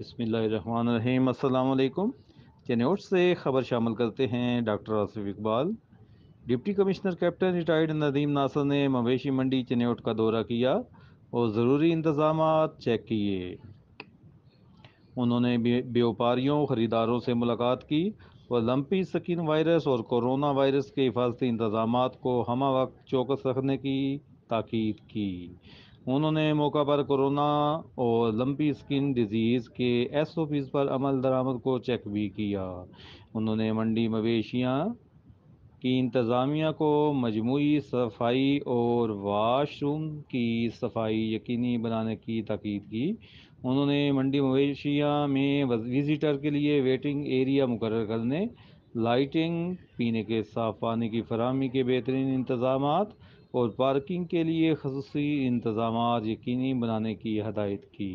बसमीम अल्लाम चनौट से ख़बर शामिल करते हैं doctor Asif Iqbal deputy commissioner captain retired Nadeem Nasir ने मवेशी मंडी चनेट का दौरा किया और ज़रूरी इंतज़ाम चेक किए उन्होंने व्यापारियों ख़रीदारों से मुलाकात की और लम्पी सकिन वायरस और कोरोना वायरस के हिफाजती इंतजाम को हम वक्त चौकस रखने की ताकीद की उन्होंने मौका पर कोरोना और लंबी स्किन डिजीज़ के एस ओ पीज़ पर अमल दरामद को चेक भी किया उन्होंने मंडी मवेशियाँ की इंतज़ामिया को मजमू सफाई और वाशरूम की सफाई यकीनी बनाने की तकीद की उन्होंने मंडी मवेशिया में विज़िटर के लिए वेटिंग एरिया मुकर करने लाइटिंग पीने के साफ़ पानी की फरहमी के बेहतरीन इंतज़ाम और पार्किंग के लिए खसूस इंतज़ाम यकीनी बनाने की हदायत की